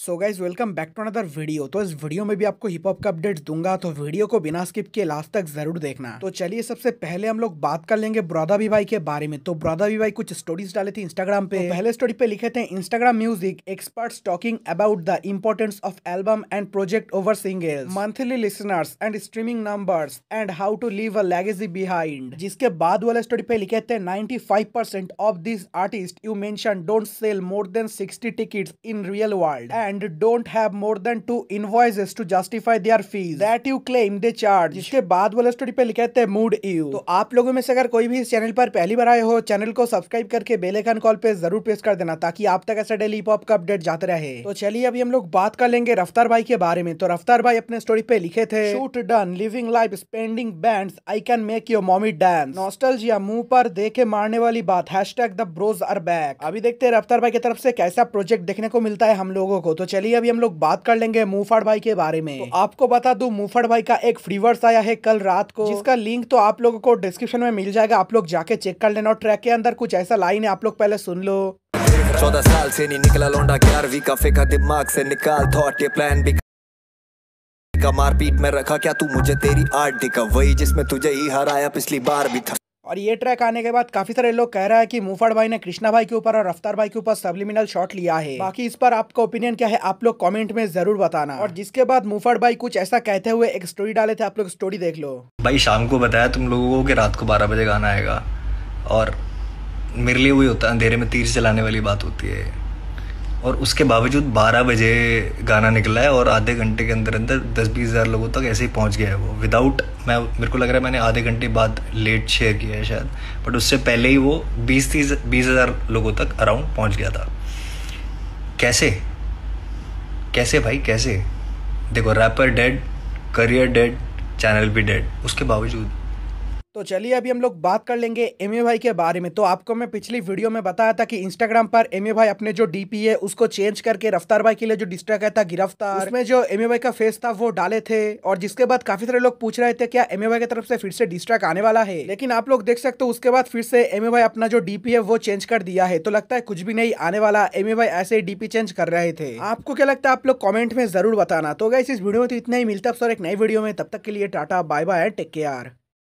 so guys welcome back to another video तो इस video में भी आपको हिप हॉप का अपडेट दूंगा तो वीडियो को बिना स्किप के लास्ट तक जरूर देखना तो चलिए सबसे पहले हम लोग बात कर लेंगे ब्रॉदा भी भाई के बारे में तो ब्रॉदा भी भाई कुछ स्टोरीज डाले थे इंस्टाग्राम पे तो पहले स्टोरी पे लिखे थे Instagram music expert talking about the importance of album and project over single monthly listeners and streaming numbers and how to leave a legacy behind जिसके बाद वाले स्टोरी पे लिखे थे ninety five percent of this artist you mention don't sell more than sixty ticket in real world and and don't have more than two invoices to justify their fees that you claim they charge जिसके बाद वाला story पे लिखा है mood you तो आप लोगों में से अगर कोई भी इस चैनल पर पहली बार आए हो चैनल को सब्सक्राइब करके बेल आइकन कॉल पे जरूर प्रेस कर देना ताकि आप तक ऐसा डेली पॉप का अपडेट जाते रहे तो चलिए अभी हम लोग बात कर लेंगे रफ्तार भाई के बारे में तो रफ्तार भाई अपने स्टोरी पे लिखे थे shoot done living life spending band I can make your mommy dance नॉस्टल मुंह पर देखे मारने वाली बात hashtag the bros are back अभी देखते हैं रफ्तार भाई की तरफ से कैसा प्रोजेक्ट देखने को मिलता है हम लोगों को तो तो चलिए अभी हम लोग बात कर लेंगे मुफड़ भाई के बारे में तो आपको बता दू मुफड़ भाई का एक फ्रीवर्स आया है कल रात को जिसका लिंक तो आप लोगों को डिस्क्रिप्शन में मिल जाएगा आप लोग जाके चेक कर लेना और ट्रैक के अंदर कुछ ऐसा लाइन है आप लोग पहले सुन लो चौदह साल से नहीं निकला लौंडा ग्यारहवीं का फेंका दिमाग से निकाल थॉट ये प्लान भी का मारपीट में रखा क्या तू मुझे तेरी आर्ट दिखा वही जिसमें तुझे ही हराया पिछली बार भी था और ये ट्रैक आने के बाद काफी सारे लोग कह रहे हैं कि मुफड़ भाई ने कृष्णा भाई के ऊपर और रफ्तार भाई के ऊपर सबलिमिनल शॉट लिया है बाकी इस पर आपका ओपिनियन क्या है आप लोग कॉमेंट में जरूर बताना और जिसके बाद मुफड़ भाई कुछ ऐसा कहते हुए एक स्टोरी डाले थे आप लोग स्टोरी देख लो भाई शाम को बताया तुम लोगों को रात को बारह बजे गाना आएगा और मेरे लिए वही होता है अंधेरे में तीर चलाने वाली बात होती है और उसके बावजूद 12 बजे गाना निकला है और आधे घंटे के अंदर अंदर दस बीस हज़ार लोगों तक ऐसे ही पहुंच गया है वो विदाउट मैं मेरे को लग रहा है मैंने आधे घंटे बाद लेट शेयर किया है शायद बट उससे पहले ही वो बीस तीस बीस हज़ार लोगों तक अराउंड पहुंच गया था कैसे कैसे भाई कैसे देखो rapper dead career dead channel भी डेड उसके बावजूद तो चलिए अभी हम लोग बात कर लेंगे एम भाई के बारे में तो आपको मैं पिछली वीडियो में बताया था कि इंस्टाग्राम पर एम भाई अपने जो डीपी है उसको चेंज करके रफ्तार भाई के लिए जो डिस्ट्रैक था गिरफ्तार उसमें जो एम भाई का फेस था वो डाले थे और जिसके बाद काफी सारे लोग पूछ रहे थे क्या एम भाई की तरफ से फिर से डिस्ट्रैक आने वाला है लेकिन आप लोग देख सकते हो उसके बाद फिर से एम भाई अपना जो डीपी है वो चेंज कर दिया है तो लगता है कुछ भी नहीं आने वाला एम भाई ऐसे ही डीपी चेंज कर रहे थे आपको क्या लगता है आप लोग कॉमेंट में जरूर बताना तो अगर इस वीडियो में तो इतना ही मिलता है एक नई वीडियो में तब तक के लिए tata bye bye take care